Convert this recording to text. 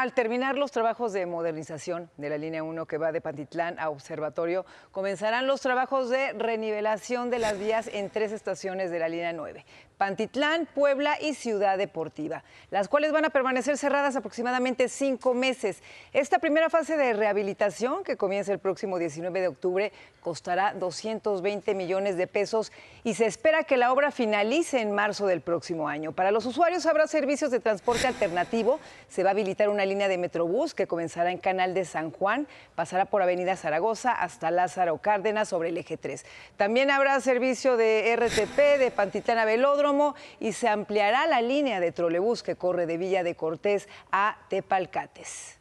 al terminar los trabajos de modernización de la línea 1 que va de Pantitlán a Observatorio, comenzarán los trabajos de renivelación de las vías en tres estaciones de la línea 9, Pantitlán, Puebla y Ciudad Deportiva, las cuales van a permanecer cerradas aproximadamente cinco meses. Esta primera fase de rehabilitación, que comienza el próximo 19 de octubre, costará 220 millones de pesos y se espera que la obra finalice en marzo del próximo año. Para los usuarios habrá servicios de transporte alternativo, se va a habilitar una línea de Metrobús que comenzará en Canal de San Juan, pasará por Avenida Zaragoza hasta Lázaro Cárdenas sobre el eje 3. También habrá servicio de RTP de Pantitana Velódromo y se ampliará la línea de trolebús que corre de Villa de Cortés a Tepalcates.